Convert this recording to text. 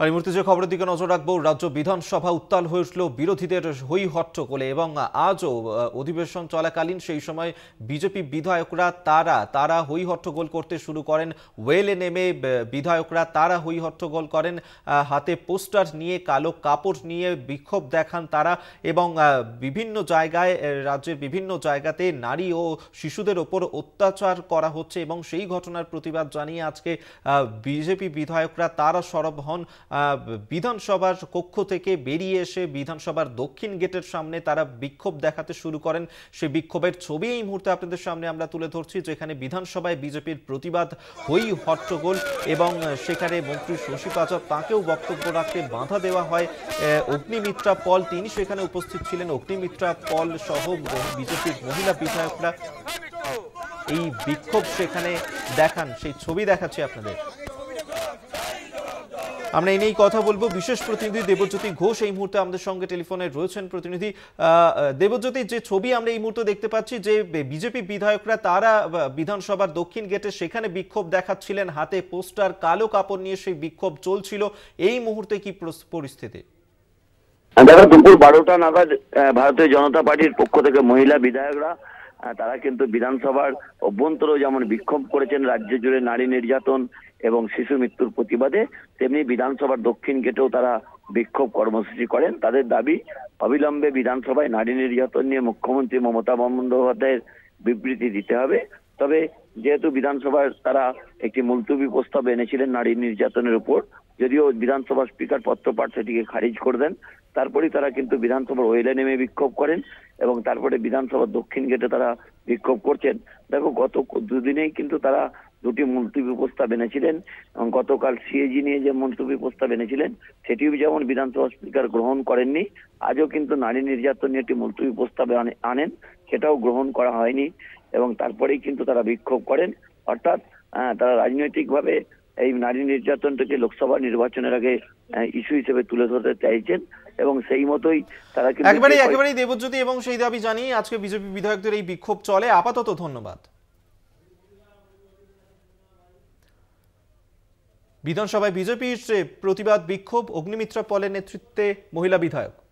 আর এই খবরের দিকে নজর রাখবো রাজ্য বিধানসভা উত্তাল হয়ে উঠল বিরোধীদের হই হট্টগোলে এবং আজও অধিবেশন চলাকালীন সেই সময় বিজেপি বিধায়করা তারা তারা হই হট্টগোল করতে শুরু করেন ওয়েলে নেমে বিধায়করা তারা হই হট্টগোল করেন হাতে পোস্টার নিয়ে কালো কাপড় নিয়ে বিক্ষোভ দেখান তারা এবং বিভিন্ন জায়গায় রাজ্যের বিভিন্ন জায়গাতে নারী ও শিশুদের ওপর অত্যাচার করা হচ্ছে এবং সেই ঘটনার প্রতিবাদ জানিয়ে আজকে বিজেপি বিধায়করা তারা সরব হন বিধানসভার কক্ষ থেকে বেরিয়ে এসে বিধানসভার দক্ষিণ গেটের সামনে তারা বিক্ষোভ দেখাতে শুরু করেন সেই বিক্ষোভের ছবি এই মুহূর্তে আপনাদের সামনে আমরা তুলে ধরছি যেখানে বিধানসভায় বিজেপির প্রতিবাদ হই হট্টগোল এবং সেখানে মন্ত্রী শশী পাচক তাঁকেও বক্তব্য রাখতে বাধা দেওয়া হয় অগ্নিমিত্রা পল তিনি সেখানে উপস্থিত ছিলেন অগ্নিমিত্রা পল সহ বিজেপির মহিলা বিধায়করা এই বিক্ষোভ সেখানে দেখান সেই ছবি দেখাচ্ছি আপনাদের আমরা এই নিয়েই কথা বলবো বিশেষ প্রতিনিধি দেবজ্যোতি ঘোষ এই মুহূর্তে আমাদের সঙ্গে টেলিফোনে রয়েছেন প্রতিনিধি দেবজ্যোতি যে ছবি আমরা এই মুহূর্তে দেখতে পাচ্ছি যে বিজেপি বিধায়করা তারা বিধানসভার দক্ষিণ গেটে সেখানে বিক্ষোভ দেখাচ্ছিলেন হাতে পোস্টার কালো কাপড় নিয়ে সেই বিক্ষোভ চলছিল এই মুহূর্তে কি পরিস্থিতি দেখো দুপুর বারোটা নাগাদ ভারতীয় জনতা পার্টির পক্ষ থেকে মহিলা বিধায়করা তারা কিন্তু বিধানসভার অভ্যন্তরেও যেমন বিক্ষোভ করেছেন রাজ্য জুড়ে নারী নির্যাতন এবং শিশু মৃত্যুর প্রতিবাদে তেমনি বিধানসভার দক্ষিণ গেটেও তারা বিক্ষোভ কর্মসূচি করেন তাদের দাবি অবিলম্বে বিধানসভায় নারী নির্যাতন নিয়ে মুখ্যমন্ত্রী মমতা বন্দ্যোপাধ্যায়ের বিবৃতি দিতে হবে তবে যেহেতু বিধানসভার তারা একটি মুলতুবি প্রস্তাব এনেছিলেন নারী নির্যাতনের উপর যদিও বিধানসভা স্পিকার পাঠ সেটিকে খারিজ করে দেন তারপরে তারা কিন্তু বিধানসভার ওয়েলে নেমে বিক্ষোভ করেন এবং তারপরে বিধানসভার দক্ষিণ গেটে তারা বিক্ষোভ করছেন দেখো গত দুদিনেই কিন্তু তারা দুটি মন্ত্রী প্রস্তাব এনেছিলেন এবং গতকাল সিএজি নিয়ে যে মন্ত্রী প্রস্তাব এনেছিলেন সেটিও যেমন বিধানসভা স্পিকার গ্রহণ করেননি আজও কিন্তু নারী নির্যাতন নিয়ে একটি মন্ত্রী প্রস্তাব আনেন সেটাও গ্রহণ করা হয়নি এবং তারপরেই কিন্তু তারা বিক্ষোভ করেন অর্থাৎ তারা রাজনৈতিকভাবে এই নারী নির্যাতনটাকে লোকসভা নির্বাচনের আগে ইস্যু হিসেবে তুলে ধরতে চাইছেন এবং সেই মতোই তারা একেবারে একেবারেই দেবজ্যোতি এবং সেই দাবি জানি আজকে বিজেপি বিধায়কদের এই বিক্ষোভ চলে আপাতত ধন্যবাদ বিধানসভায় বিজেপির প্রতিবাদ বিক্ষোভ অগ্নিমিত্রা পলের নেতৃত্বে মহিলা বিধায়ক